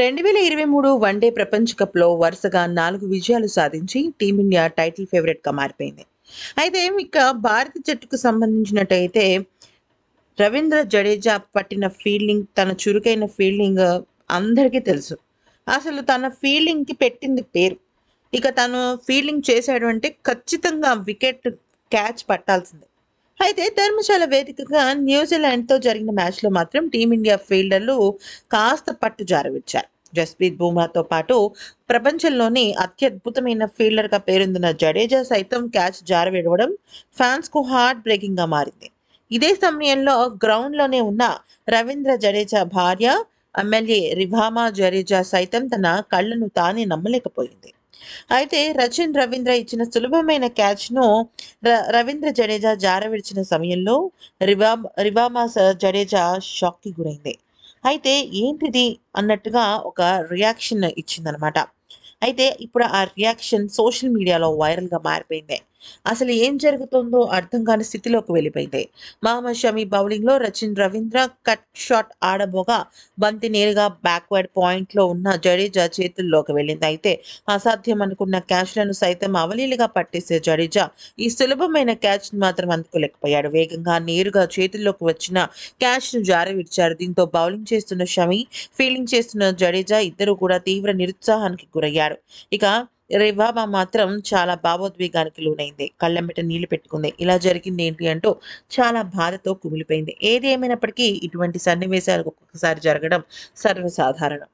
రెండు వేల ఇరవై మూడు వన్డే ప్రపంచ కప్లో వరుసగా నాలుగు విజయాలు సాధించి టీమిండియా టైటిల్ ఫేవరెట్గా మారిపోయింది అయితే ఇక భారత జట్టుకు సంబంధించినట్టయితే రవీంద్ర జడేజా పట్టిన ఫీల్డింగ్ తన చురుకైన ఫీల్డింగ్ అందరికీ తెలుసు అసలు తన ఫీల్డింగ్ కి పెట్టింది పేరు ఇక తను ఫీల్డింగ్ చేశాడు అంటే ఖచ్చితంగా వికెట్ క్యాచ్ పట్టాల్సిందే అయితే ధర్మశాల వేదికగా న్యూజిలాండ్తో జరిగిన మ్యాచ్లో మాత్రం టీమిండియా ఫీల్డర్లు కాస్త పట్టు జారవిచ్చారు జస్ప్రీత్ బూమ్రాతో పాటు ప్రపంచంలోనే అత్యద్భుతమైన ఫీల్డర్గా పేరొందిన జడేజా సైతం క్యాచ్ జారవిడవడం ఫ్యాన్స్కు హార్ట్ బ్రేకింగ్గా మారింది ఇదే సమయంలో గ్రౌండ్లోనే ఉన్న రవీంద్ర జడేజా భార్య ఎమ్మెల్యే రివామా జడేజా సైతం తన కళ్ళను తానే నమ్మలేకపోయింది అయితే రచిన్ రవీంద్ర ఇచ్చిన సులభమైన క్యాచ్ను రవీంద్ర జడేజా జార విడిచిన సమయంలో రివా రివామా జడేజా షాక్కి గురైంది అయితే ఏంటిది అన్నట్టుగా ఒక రియాక్షన్ ఇచ్చిందనమాట అయితే ఇప్పుడు ఆ రియాక్షన్ సోషల్ మీడియాలో వైరల్గా మారిపోయింది అసలు ఏం జరుగుతుందో అర్థం కాని స్థితిలోకి వెళ్ళిపోయింది మహమ్మద్ బౌలింగ్ బౌలింగ్లో రచిన్ రవీంద్ర కట్ షాట్ ఆడబోగా బంతి నేరుగా బ్యాక్వర్డ్ పాయింట్లో ఉన్న జడేజా చేతుల్లోకి వెళ్ళింది అయితే అసాధ్యం అనుకున్న క్యాచ్లను సైతం అవలీలుగా పట్టేసే జడేజా ఈ సులభమైన క్యాచ్ మాత్రం అందుకోలేకపోయాడు వేగంగా నేరుగా చేతుల్లోకి వచ్చిన క్యాచ్ను జారవిడ్చారు దీంతో బౌలింగ్ చేస్తున్న షమి ఫీల్డింగ్ చేస్తున్న జడేజా ఇద్దరు కూడా తీవ్ర నిరుత్సాహానికి గురయ్యారు ఇక రిబాబా మాత్రం చాలా భావోద్వేగానికి లోనైంది మీట నీళ్లు పెట్టుకుంది ఇలా జరిగింది ఏంటి అంటూ చాలా బాధతో కుమిలిపోయింది ఏది ఏమైనప్పటికీ ఇటువంటి సన్నివేశాలు ఒక్కొక్కసారి జరగడం సర్వసాధారణం